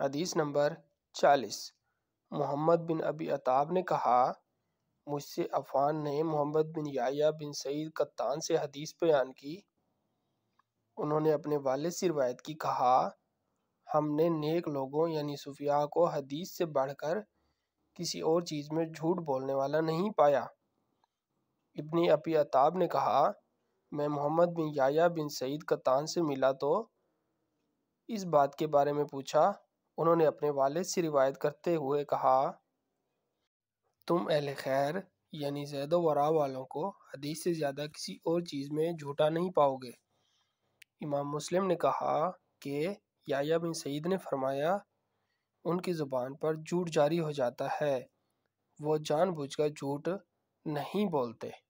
हदीस नंबर चालीस मोहम्मद बिन अबी अताब ने कहा मुझसे अफान ने मोहम्मद बिन याया बिन सईद कत्तान से हदीस बयान की उन्होंने अपने वाले से रवायत की कहा हमने नेक लोगों यानी सूफिया को हदीस से बढ़कर किसी और चीज़ में झूठ बोलने वाला नहीं पाया इब्ने अपी अताब ने कहा मैं मोहम्मद बिन याया बिन सईद कतान से मिला तो इस बात के बारे में पूछा उन्होंने अपने वालिद से रिवायत करते हुए कहा तुम अहल खैर यानी जैद वरा वालों को हदीस से ज़्यादा किसी और चीज़ में झूठा नहीं पाओगे इमाम मुस्लिम ने कहा कि याया बिन सईद ने फरमाया उनकी ज़ुबान पर झूठ जारी हो जाता है वो जानबूझकर झूठ नहीं बोलते